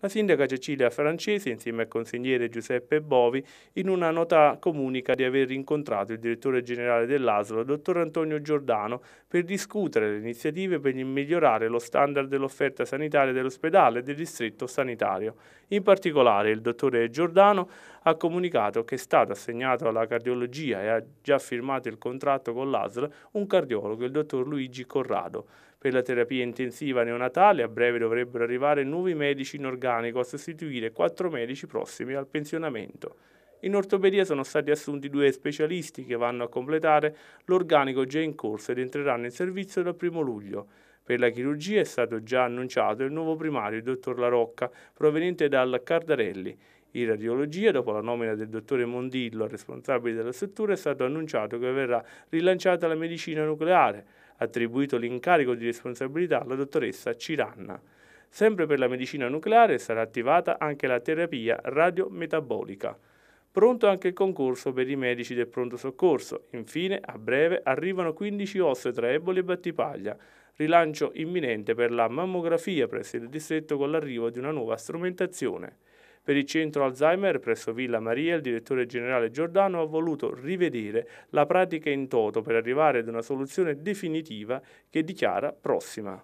La sindaca Cecilia Francese, insieme al consigliere Giuseppe Bovi, in una nota comunica di aver incontrato il direttore generale dell'ASLO, dottor Antonio Giordano, per discutere le iniziative per migliorare lo standard dell'offerta sanitaria dell'ospedale e del distretto sanitario. In particolare, il dottore Giordano ha comunicato che è stato assegnato alla cardiologia e ha già firmato il contratto con l'ASL un cardiologo, il dottor Luigi Corrado per la terapia intensiva neonatale. A breve dovrebbero arrivare nuovi medici in organico a sostituire quattro medici prossimi al pensionamento. In ortopedia sono stati assunti due specialisti che vanno a completare l'organico già in corso ed entreranno in servizio dal 1 luglio. Per la chirurgia è stato già annunciato il nuovo primario, il dottor La Rocca, proveniente dal Cardarelli. In radiologia, dopo la nomina del dottore Mondillo, responsabile della struttura, è stato annunciato che verrà rilanciata la medicina nucleare attribuito l'incarico di responsabilità alla dottoressa Ciranna. Sempre per la medicina nucleare sarà attivata anche la terapia radiometabolica. Pronto anche il concorso per i medici del pronto soccorso. Infine, a breve, arrivano 15 osse tra eboli e battipaglia. Rilancio imminente per la mammografia presso il distretto con l'arrivo di una nuova strumentazione. Per il centro Alzheimer presso Villa Maria il direttore generale Giordano ha voluto rivedere la pratica in toto per arrivare ad una soluzione definitiva che dichiara prossima.